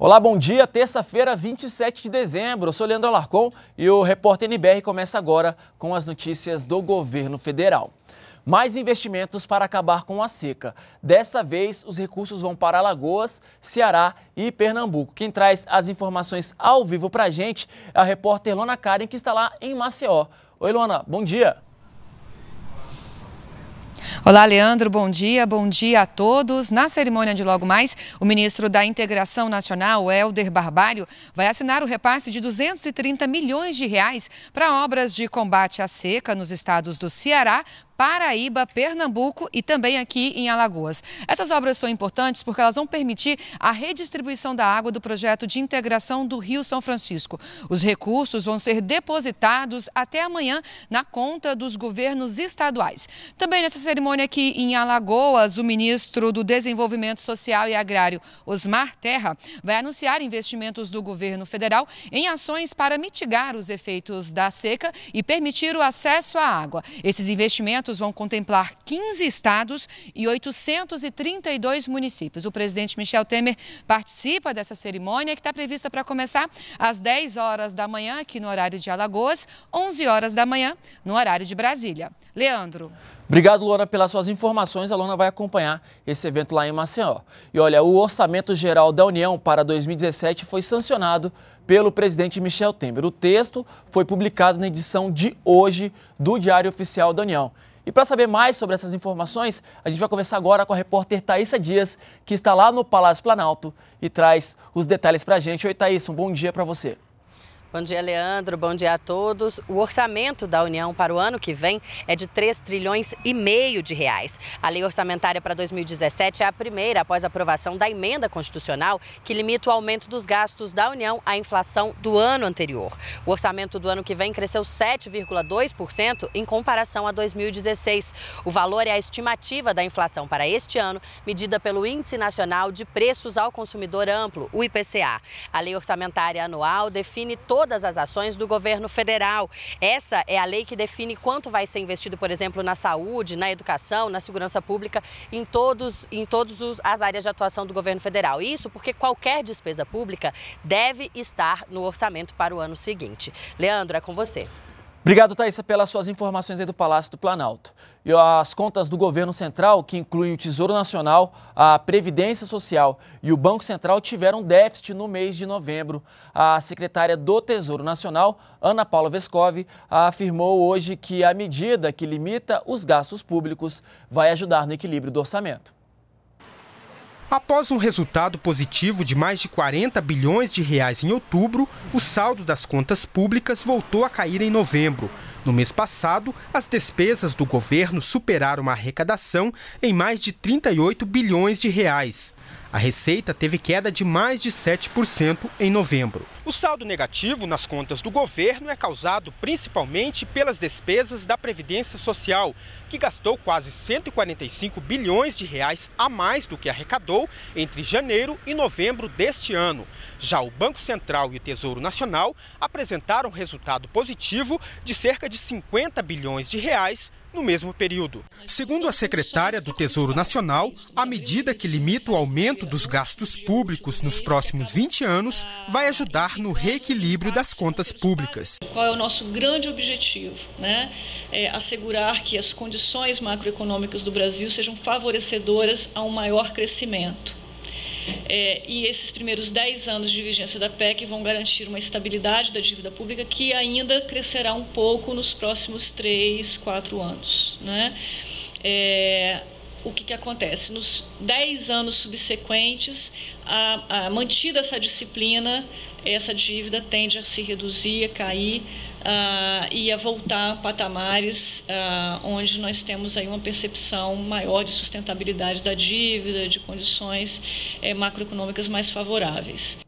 Olá, bom dia. Terça-feira, 27 de dezembro. Eu sou Leandro Alarcon e o Repórter NBR começa agora com as notícias do governo federal. Mais investimentos para acabar com a seca. Dessa vez, os recursos vão para Alagoas, Ceará e Pernambuco. Quem traz as informações ao vivo para a gente é a repórter Lona Karen, que está lá em Maceió. Oi, Lona, bom dia. Olá, Leandro, bom dia, bom dia a todos. Na cerimônia de logo mais, o ministro da Integração Nacional, Helder Barbário, vai assinar o repasse de 230 milhões de reais para obras de combate à seca nos estados do Ceará, Paraíba, Pernambuco e também aqui em Alagoas. Essas obras são importantes porque elas vão permitir a redistribuição da água do projeto de integração do Rio São Francisco. Os recursos vão ser depositados até amanhã na conta dos governos estaduais. Também nessa cerimônia aqui em Alagoas, o ministro do Desenvolvimento Social e Agrário, Osmar Terra, vai anunciar investimentos do governo federal em ações para mitigar os efeitos da seca e permitir o acesso à água. Esses investimentos projetos vão contemplar 15 estados e 832 municípios. O presidente Michel Temer participa dessa cerimônia que está prevista para começar às 10 horas da manhã aqui no horário de Alagoas, 11 horas da manhã no horário de Brasília. Leandro. Obrigado, Luana, pelas suas informações. A Luana vai acompanhar esse evento lá em Maceió. E olha, o Orçamento Geral da União para 2017 foi sancionado pelo presidente Michel Temer. O texto foi publicado na edição de hoje do Diário Oficial da União. E para saber mais sobre essas informações, a gente vai conversar agora com a repórter Thaisa Dias, que está lá no Palácio Planalto e traz os detalhes para a gente. Oi, Thaisa, um bom dia para você. Bom dia, Leandro. Bom dia a todos. O orçamento da União para o ano que vem é de 3 trilhões e meio de reais. A lei orçamentária para 2017 é a primeira após a aprovação da emenda constitucional que limita o aumento dos gastos da União à inflação do ano anterior. O orçamento do ano que vem cresceu 7,2% em comparação a 2016. O valor é a estimativa da inflação para este ano, medida pelo Índice Nacional de Preços ao Consumidor Amplo, o IPCA. A lei orçamentária anual define toda todas as ações do governo federal. Essa é a lei que define quanto vai ser investido, por exemplo, na saúde, na educação, na segurança pública, em todas em todos as áreas de atuação do governo federal. Isso porque qualquer despesa pública deve estar no orçamento para o ano seguinte. Leandro, é com você. Obrigado, Thaisa, pelas suas informações aí do Palácio do Planalto. E as contas do governo central, que incluem o Tesouro Nacional, a Previdência Social e o Banco Central, tiveram déficit no mês de novembro. A secretária do Tesouro Nacional, Ana Paula Vescov, afirmou hoje que a medida que limita os gastos públicos vai ajudar no equilíbrio do orçamento. Após um resultado positivo de mais de 40 bilhões de reais em outubro, o saldo das contas públicas voltou a cair em novembro. No mês passado, as despesas do governo superaram a arrecadação em mais de 38 bilhões de reais. A receita teve queda de mais de 7% em novembro. O saldo negativo nas contas do governo é causado principalmente pelas despesas da Previdência Social, que gastou quase 145 bilhões de reais a mais do que arrecadou entre janeiro e novembro deste ano. Já o Banco Central e o Tesouro Nacional apresentaram resultado positivo de cerca de 50 bilhões de reais no mesmo período. Segundo a secretária do Tesouro Nacional, a medida que limita o aumento dos gastos públicos nos próximos 20 anos vai ajudar no reequilíbrio das contas públicas. Qual é o nosso grande objetivo? Né? É assegurar que as condições macroeconômicas do Brasil sejam favorecedoras a um maior crescimento. É, e esses primeiros 10 anos de vigência da PEC vão garantir uma estabilidade da dívida pública que ainda crescerá um pouco nos próximos 3, 4 anos. Né? É, o que, que, acontece? Nos 10 anos subsequentes, a, a, mantida essa disciplina, essa dívida tende a se reduzir, a cair uh, ah, e a voltar a patamares uh, onde nós temos aí uma percepção maior de sustentabilidade da dívida, de condições uh, macroeconômicas mais favoráveis.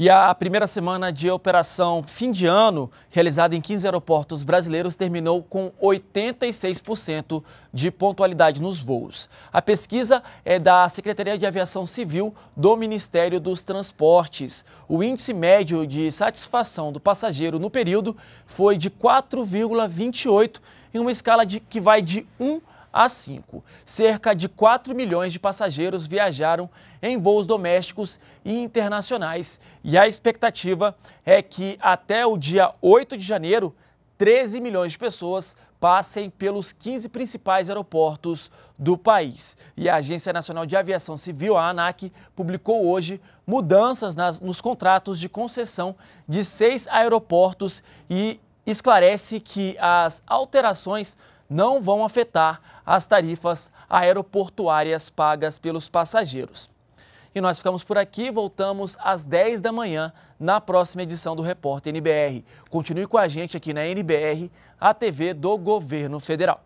E a primeira semana de operação fim de ano, realizada em 15 aeroportos brasileiros, terminou com 86% de pontualidade nos voos. A pesquisa é da Secretaria de Aviação Civil do Ministério dos Transportes. O índice médio de satisfação do passageiro no período foi de 4,28, em uma escala de, que vai de 1 a 5. Cerca de 4 milhões de passageiros viajaram em voos domésticos e internacionais e a expectativa é que até o dia 8 de janeiro, 13 milhões de pessoas passem pelos 15 principais aeroportos do país. E a Agência Nacional de Aviação Civil, a ANAC, publicou hoje mudanças nas, nos contratos de concessão de seis aeroportos e esclarece que as alterações não vão afetar as tarifas aeroportuárias pagas pelos passageiros. E nós ficamos por aqui, voltamos às 10 da manhã na próxima edição do Repórter NBR. Continue com a gente aqui na NBR, a TV do Governo Federal.